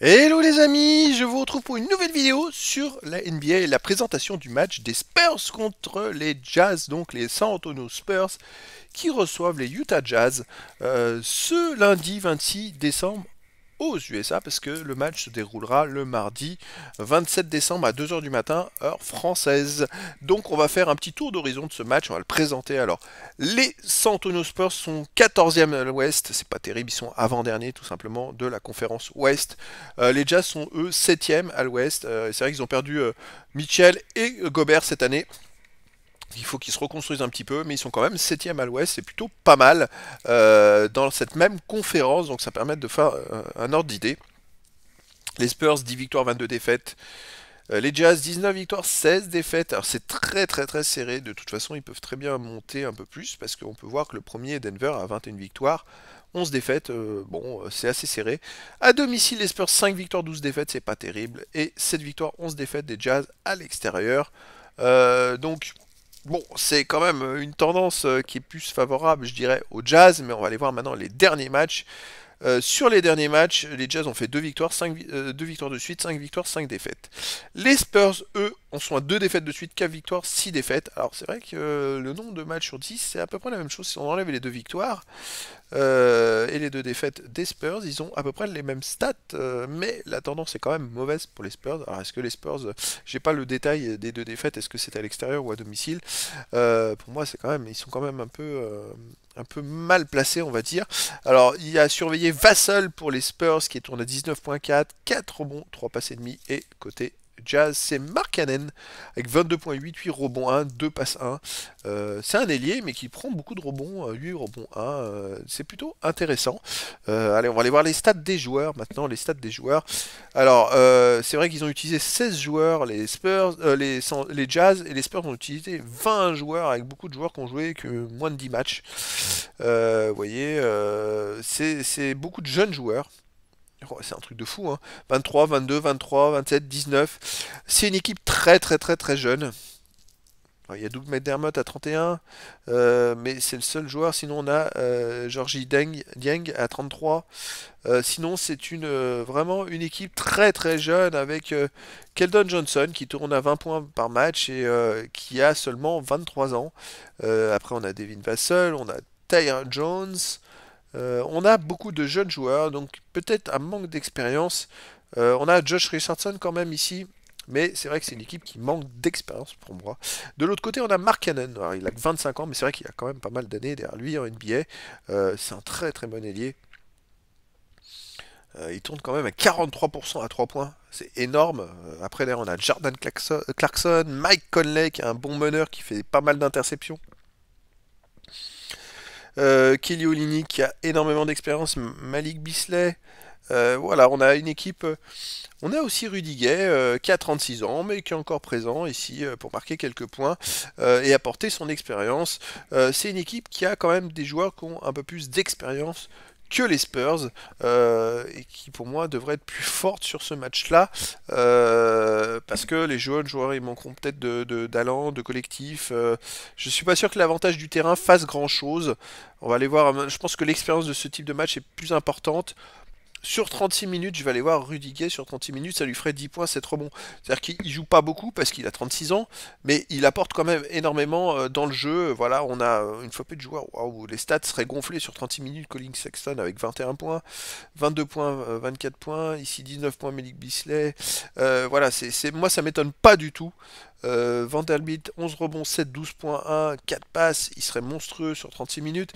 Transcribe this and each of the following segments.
Hello les amis, je vous retrouve pour une nouvelle vidéo sur la NBA et la présentation du match des Spurs contre les Jazz, donc les San Antonio Spurs qui reçoivent les Utah Jazz euh, ce lundi 26 décembre aux USA parce que le match se déroulera le mardi 27 décembre à 2h du matin, heure française. Donc on va faire un petit tour d'horizon de ce match, on va le présenter. Alors les San Antonio sont 14e à l'ouest, c'est pas terrible, ils sont avant-dernier tout simplement de la conférence ouest. Euh, les Jazz sont eux 7e à l'ouest, euh, c'est vrai qu'ils ont perdu euh, Mitchell et Gobert cette année. Il faut qu'ils se reconstruisent un petit peu, mais ils sont quand même 7 à l'ouest, c'est plutôt pas mal euh, dans cette même conférence, donc ça permet de faire euh, un ordre d'idée. Les Spurs, 10 victoires, 22 défaites. Euh, les Jazz, 19 victoires, 16 défaites. Alors c'est très très très serré. De toute façon, ils peuvent très bien monter un peu plus parce qu'on peut voir que le premier, Denver, a 21 victoires, 11 défaites. bon, c'est assez serré. À domicile, les Spurs, 5 victoires, 12 défaites, c'est pas terrible. Et 7 victoires, 11 défaites des Jazz à l'extérieur. Euh, donc bon, c'est quand même euh, une tendance euh, qui est plus favorable, je dirais, au jazz, mais on va aller voir maintenant les derniers matchs euh, sur les derniers matchs, les Jazz ont fait 2 victoires, euh, deux victoires de suite, 5 victoires, 5 défaites. Les Spurs, eux, en sont à 2 défaites de suite, 4 victoires, 6 défaites. Alors c'est vrai que euh, le nombre de matchs sur 10, c'est à peu près la même chose si on enlève les 2 victoires et les 2 défaites des Spurs. Ils ont à peu près les mêmes stats, mais la tendance est quand même mauvaise pour les Spurs. Alors est-ce que les Spurs, j'ai pas le détail des deux défaites, est-ce que c'est à l'extérieur ou à domicile Pour moi, c'est quand même, ils sont quand même un peu un peu mal placé, on va dire. Alors, il a surveillé Vassal pour les Spurs, qui est tourné à 19.4, 4 rebonds, 3 passes et demi, et côté Jazz, c'est Mark Cannon avec 22.8, 8 rebonds 1, 2 passes 1. Euh, c'est un ailier, mais qui prend beaucoup de rebonds, 8 euh, rebonds 1. Euh, c'est plutôt intéressant. allez, on va aller voir les stats des joueurs maintenant. Les stats des joueurs. Alors, c'est vrai qu'ils ont utilisé 16 joueurs, les Spurs, les, Jazz et les Spurs ont utilisé 20 joueurs, avec beaucoup de joueurs qui ont joué que moins de 10 matchs. Vous voyez, c'est beaucoup de jeunes joueurs. Oh, c'est un truc de fou, hein. 23, 22, 23, 27, 19. C'est une équipe très très très très jeune. il y a Doug McDermott à 31, euh, mais c'est le seul joueur. Sinon, on a euh, Georgie Deng, à 33. Euh, sinon, c'est une, vraiment une équipe très très jeune avec Keldon Johnson qui tourne à 20 points par match et qui a seulement 23 ans. après, on a Devin Vassell, on a Tyre Jones, euh, on a beaucoup de jeunes joueurs, donc peut-être un manque d'expérience. Euh, on a Josh Richardson quand même ici, mais c'est vrai que c'est une équipe qui manque d'expérience pour moi. De l'autre côté, on a Mark Cannon. il a 25 ans, mais c'est vrai qu'il a quand même pas mal d'années derrière lui en NBA. Euh, c'est un très très bon ailier. il tourne quand même à 43% à 3 points. C'est énorme. Après, là, on a Jordan Clarkson, Mike Conley, qui est un bon meneur qui fait pas mal d'interceptions. Euh, Kelly qui a énormément d'expérience, Malik Bisley. Euh, voilà, on a une équipe. Euh, on a aussi Rudy Gay, qui a 36 ans, mais qui est encore présent ici pour marquer quelques points et apporter son expérience. c'est une équipe qui a quand même des joueurs qui ont un peu plus d'expérience que les Spurs euh, et qui pour moi devrait être plus forte sur ce match-là euh, parce que les jeunes joueurs ils manqueront peut-être de, de, de collectif. Euh, je suis pas sûr que l'avantage du terrain fasse grand-chose. On va aller voir. Je pense que l'expérience de ce type de match est plus importante. Sur 36 minutes, je vais aller voir Rudiger. Sur 36 minutes, ça lui ferait 10 points, c'est trop bon. C'est-à-dire qu'il joue pas beaucoup parce qu'il a 36 ans, mais il apporte quand même énormément euh, dans le jeu. Voilà, on a une fois de joueurs. où les stats seraient gonflés sur 36 minutes. Colin Sexton avec 21 points, 22 points, 24 euh, points. Ici 19 points, Melik Bisley. Euh, voilà, c'est moi ça m'étonne pas du tout. Euh, 11 rebonds, 7, 12.1, 4 passes, il serait monstrueux sur 36 minutes.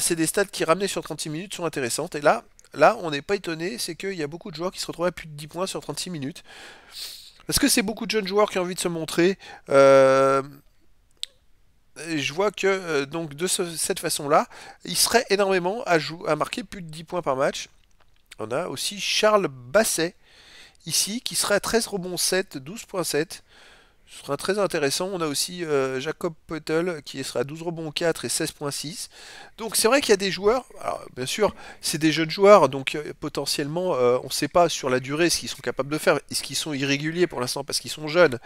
c'est des stats qui ramenés sur 36 minutes sont intéressantes. Et là, là, on n'est pas étonné, c'est qu'il y a beaucoup de joueurs qui se retrouvent à plus de 10 points sur 36 minutes. Parce que c'est beaucoup de jeunes joueurs qui ont envie de se montrer. Euh, je vois que euh, donc de cette façon-là, il serait énormément à, à marquer plus de 10 points par match. On a aussi Charles Basset, ici, qui serait à 13 rebonds 7, 12.7. Ce sera très intéressant. On a aussi euh, Jacob Pöttl qui sera 12 rebonds 4 et 16.6. Donc c'est vrai qu'il y a des joueurs. bien sûr, c'est des jeunes joueurs, donc euh, potentiellement, euh, on ne sait pas sur la durée ce qu'ils sont capables de faire. Est-ce qu'ils sont irréguliers pour l'instant parce qu'ils sont jeunes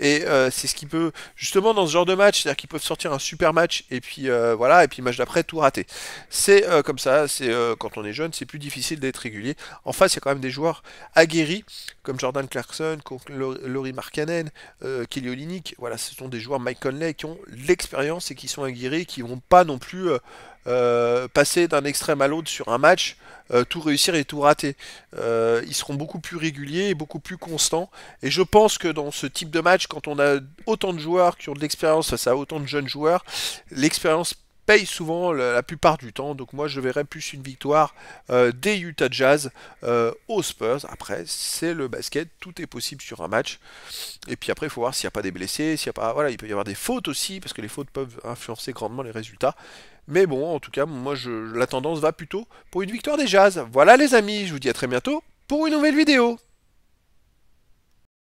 Et c'est ce qui peut, justement, dans ce genre de match, c'est-à-dire qu'ils peuvent sortir un super match et puis voilà, et puis match d'après tout rater. C'est comme ça. C'est quand on est jeune, c'est plus difficile d'être régulier. En face, il y a quand même des joueurs aguerris comme Jordan Clarkson, Laurie Markkanen, euh, Kelly Voilà, ce sont des joueurs Mike Conley qui ont l'expérience et qui sont aguerris, qui vont pas non plus euh, euh, passer d'un extrême à l'autre sur un match, tout réussir et tout rater. ils seront beaucoup plus réguliers et beaucoup plus constants. Et je pense que dans ce type de match, quand on a autant de joueurs qui ont de l'expérience face à autant de jeunes joueurs, l'expérience paye souvent la, plupart du temps. Donc moi je verrais plus une victoire euh, des Utah Jazz euh, aux Spurs. Après c'est le basket, tout est possible sur un match. Et puis après il faut voir s'il n'y a pas des blessés, s'il y a pas, voilà, il peut y avoir des fautes aussi parce que les fautes peuvent influencer grandement les résultats. Mais bon, en tout cas, moi je, la tendance va plutôt pour une victoire des Jazz. Voilà les amis, je vous dis à très bientôt pour une nouvelle vidéo.